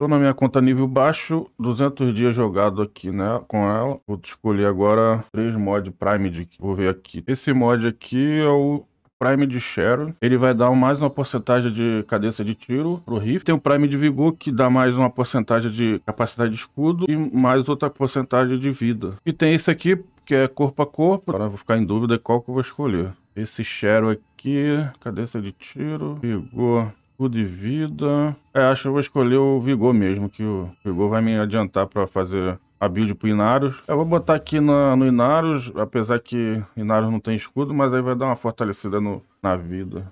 Tô na minha conta nível baixo, 200 dias jogado aqui, né, com ela. Vou escolher agora três mods Prime, de, vou ver aqui. Esse mod aqui é o Prime de Sharon, ele vai dar mais uma porcentagem de cadência de tiro pro rifle. Tem o Prime de Vigor, que dá mais uma porcentagem de capacidade de escudo e mais outra porcentagem de vida. E tem esse aqui, que é corpo a corpo. Agora vou ficar em dúvida qual que eu vou escolher. Esse Sharon aqui, cadência de tiro, Vigor, Escudo e vida. É, acho que eu vou escolher o Vigor mesmo, que o Vigor vai me adiantar para fazer a build pro Inaros. Eu vou botar aqui na, no Inaros, apesar que Inaros não tem escudo, mas aí vai dar uma fortalecida no, na vida.